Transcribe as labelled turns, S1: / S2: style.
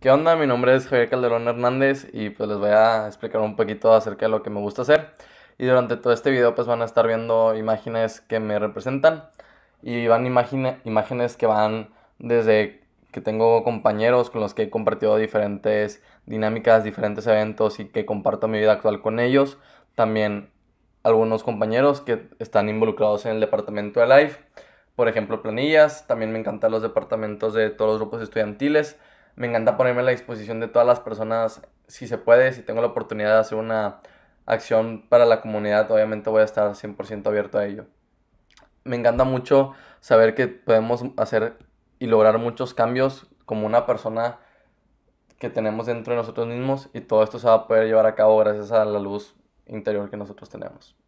S1: ¿Qué onda? Mi nombre es Javier Calderón Hernández y pues les voy a explicar un poquito acerca de lo que me gusta hacer. Y durante todo este video pues van a estar viendo imágenes que me representan y van imágenes que van desde que tengo compañeros con los que he compartido diferentes dinámicas, diferentes eventos y que comparto mi vida actual con ellos. También algunos compañeros que están involucrados en el departamento de Life. Por ejemplo, planillas. También me encantan los departamentos de todos los grupos estudiantiles me encanta ponerme a la disposición de todas las personas, si se puede, si tengo la oportunidad de hacer una acción para la comunidad, obviamente voy a estar 100% abierto a ello. Me encanta mucho saber que podemos hacer y lograr muchos cambios como una persona que tenemos dentro de nosotros mismos y todo esto se va a poder llevar a cabo gracias a la luz interior que nosotros tenemos.